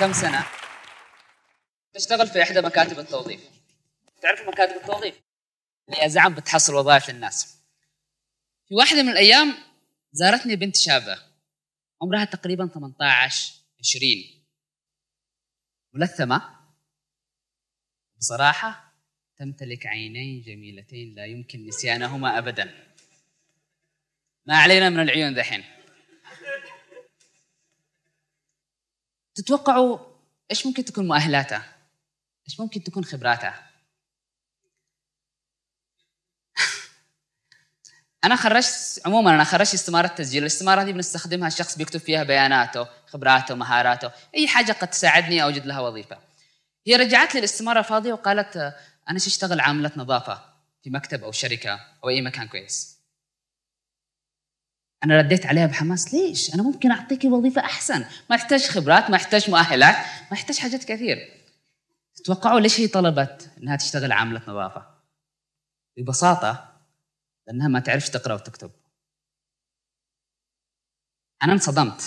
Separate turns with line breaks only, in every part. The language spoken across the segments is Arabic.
كم سنة تشتغل في إحدى مكاتب التوظيف تعرف مكاتب التوظيف اللي أزعم بتحصل وظائف للناس في واحدة من الأيام زارتني بنت شابة عمرها تقريبا 18 20 ملثمة بصراحة تمتلك عينين جميلتين لا يمكن نسيانهما أبدا ما علينا من العيون ذحين تتوقعوا ايش ممكن تكون مؤهلاته؟ ايش ممكن تكون خبراته؟ انا خرجت عموما انا خرجت استماره تسجيل، الاستماره دي بنستخدمها الشخص بيكتب فيها بياناته، خبراته، مهاراته، اي حاجه قد تساعدني اوجد لها وظيفه. هي رجعت لي الاستماره فاضيه وقالت انا اشتغل عامله نظافه في مكتب او شركه او اي مكان كويس. انا رديت عليها بحماس ليش انا ممكن اعطيك وظيفه احسن ما احتاج خبرات ما احتاج مؤهلات ما احتاج حاجات كثير تتوقعوا ليش هي طلبت انها تشتغل عامله نظافه ببساطه لانها ما تعرفش تقرا وتكتب انا انصدمت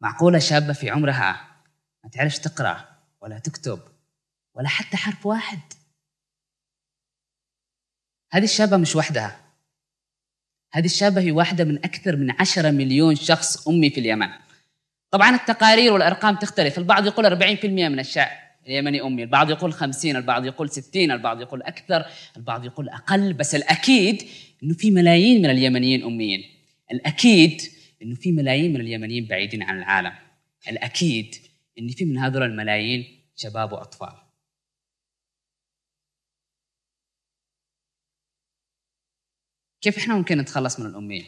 معقوله شابه في عمرها ما تعرفش تقرا ولا تكتب ولا حتى حرف واحد هذه الشابه مش وحدها هذه الشابة هي واحدة من أكثر من عشرة مليون شخص أمي في اليمن طبعا التقارير والأرقام تختلف البعض يقول 40% من الشعب اليمني أمي البعض يقول 50 البعض يقول 60 البعض يقول أكثر البعض يقول أقل بس الأكيد أنه في ملايين من اليمنيين أميين الأكيد أنه في ملايين من اليمنيين بعيدين عن العالم الأكيد أن في من هذول الملايين شباب وأطفال كيف احنا ممكن نتخلص من الاميه؟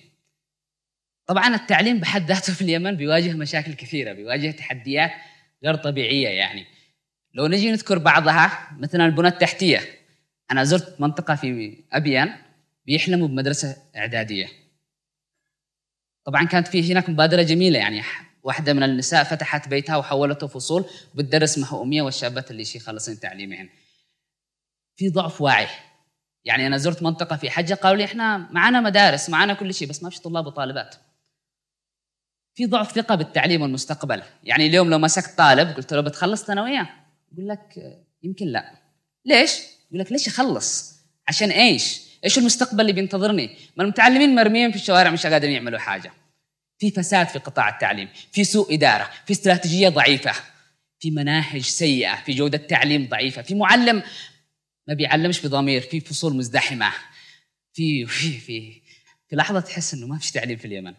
طبعا التعليم بحد ذاته في اليمن بيواجه مشاكل كثيره، بيواجه تحديات غير طبيعيه يعني. لو نجي نذكر بعضها مثلا البنى التحتيه. انا زرت منطقه في ابيان بيحلموا بمدرسه اعداديه. طبعا كانت في هناك مبادره جميله يعني واحدة من النساء فتحت بيتها وحولته فصول بتدرس مهؤومية والشابات اللي شي خلصين تعليمهن في ضعف واعي يعني انا زرت منطقه في حجه قالوا لي احنا معنا مدارس معنا كل شيء بس ما فيش طلاب وطالبات في ضعف ثقه بالتعليم والمستقبل يعني اليوم لو مسكت طالب قلت له بتخلص ثانويه يقول لك يمكن لا ليش يقول لك ليش اخلص عشان ايش ايش المستقبل اللي بينتظرني ما المتعلمين مرميين في الشوارع مش قادرين يعملوا حاجه في فساد في قطاع التعليم في سوء اداره في استراتيجيه ضعيفه في مناهج سيئه في جوده تعليم ضعيفه في معلم ما بيعلمش بضمير في فصول مزدحمه في في في في لحظه تحس انه ما فيش تعليم في اليمن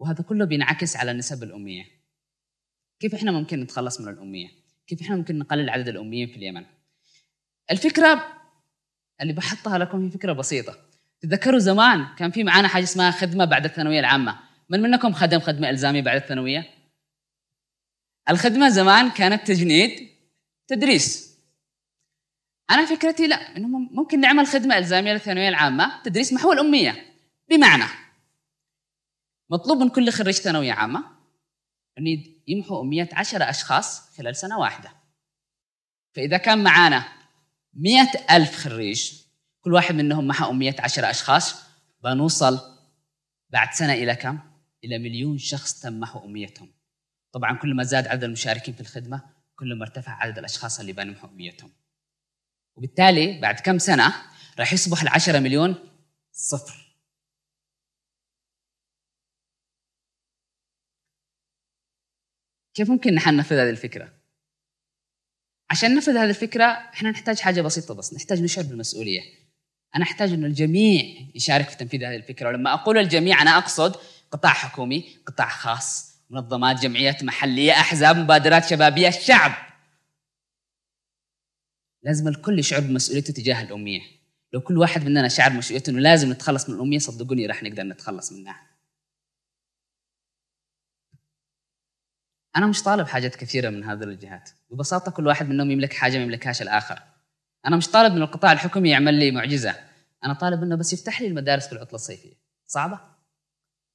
وهذا كله بينعكس على نسب الاميه كيف احنا ممكن نتخلص من الاميه كيف احنا ممكن نقلل عدد الاميين في اليمن الفكره اللي بحطها لكم هي فكره بسيطه تتذكروا زمان كان في معانا حاجه اسمها خدمه بعد الثانويه العامه من منكم خدم خدمه الزاميه بعد الثانويه الخدمه زمان كانت تجنيد تدريس انا فكرتي لا انه ممكن نعمل خدمه الزاميه للثانويه العامه تدريس محو الاميه بمعنى مطلوب من كل خريج ثانويه عامه انه يمحو اميه عشرة اشخاص خلال سنه واحده فاذا كان معانا مئة ألف خريج كل واحد منهم محى أمية عشرة أشخاص بنوصل بعد سنة إلى كم؟ إلى مليون شخص تم محو أميتهم طبعا كل ما زاد عدد المشاركين في الخدمة كل ما ارتفع عدد الاشخاص اللي بانوا هويتهم وبالتالي بعد كم سنه راح يصبح العشرة مليون صفر كيف ممكن نحن ننفذ هذه الفكره عشان ننفذ هذه الفكره احنا نحتاج حاجه بسيطه بس نحتاج نشعر بالمسؤوليه انا احتاج انه الجميع يشارك في تنفيذ هذه الفكره ولما اقول الجميع انا اقصد قطاع حكومي قطاع خاص منظمات جمعيات محلية أحزاب مبادرات شبابية الشعب لازم الكل يشعر بمسؤوليته تجاه الأمية لو كل واحد مننا شعر بمسؤوليته أنه لازم نتخلص من الأمية صدقوني راح نقدر نتخلص منها أنا مش طالب حاجات كثيرة من هذه الجهات ببساطة كل واحد منهم يملك حاجة ما يملكهاش الآخر أنا مش طالب من القطاع الحكومي يعمل لي معجزة أنا طالب أنه بس يفتح لي المدارس في العطلة الصيفية صعبة؟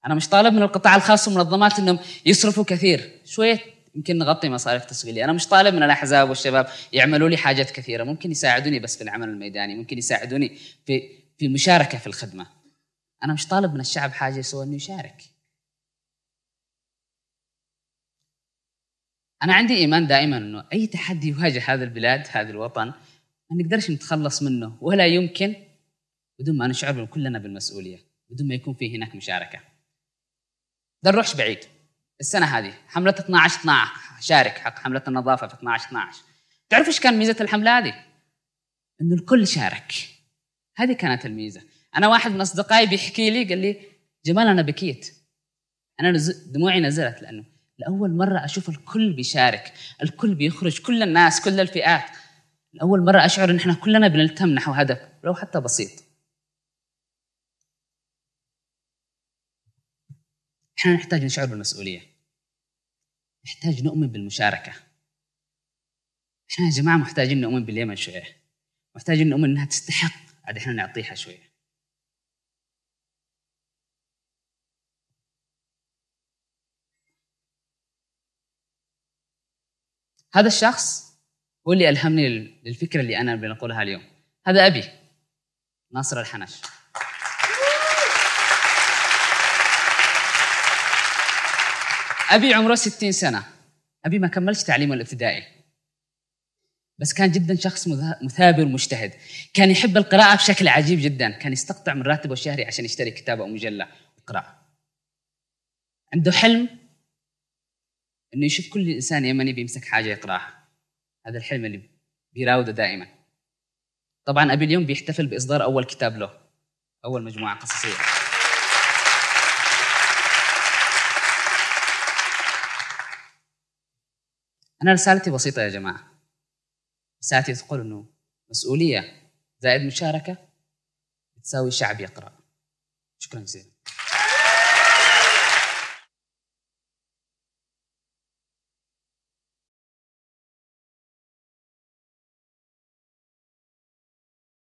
انا مش طالب من القطاع الخاص والمنظمات انهم يصرفوا كثير شويه يمكن نغطي مصاريف تسويقيه انا مش طالب من الاحزاب والشباب يعملوا لي حاجات كثيره ممكن يساعدوني بس في العمل الميداني ممكن يساعدوني في في المشاركه في الخدمه انا مش طالب من الشعب حاجه سوى انه يشارك انا عندي ايمان دائما انه اي تحدي يواجه هذا البلاد هذا الوطن ما نقدرش نتخلص منه ولا يمكن بدون ما نشعر كلنا بالمسؤوليه بدون ما يكون في هناك مشاركه ده نروحش بعيد السنه هذه حمله 12 12 شارك حق حمله النظافه في 12 12 تعرف ايش كان ميزه الحمله هذه؟ انه الكل شارك هذه كانت الميزه انا واحد من اصدقائي بيحكي لي قال لي جمال انا بكيت انا دموعي نزلت لانه لاول مره اشوف الكل بيشارك الكل بيخرج كل الناس كل الفئات لاول مره اشعر ان احنا كلنا بنلتم نحو هدف لو حتى بسيط احنا نحتاج نشعر بالمسؤوليه نحتاج نؤمن بالمشاركه احنا يا جماعه محتاجين نؤمن باليمن شويه محتاجين نؤمن انها تستحق عاد احنا نعطيها شويه هذا الشخص هو اللي الهمني للفكره اللي انا بنقولها اليوم هذا ابي ناصر الحنش أبي عمره 60 سنة أبي ما كملش تعليمه الابتدائي بس كان جدا شخص مثابر مجتهد كان يحب القراءة بشكل عجيب جدا كان يستقطع من راتبه الشهري عشان يشتري كتاب أو مجلة يقرأ عنده حلم انه يشوف كل انسان يمني بيمسك حاجه يقراها هذا الحلم اللي بيراوده دائما طبعا ابي اليوم بيحتفل باصدار اول كتاب له اول مجموعه قصصيه أنا رسالتي بسيطة يا جماعة رسالتي تقول أنه مسؤولية زائد مشاركة تساوي شعب يقرأ شكرا جزيلا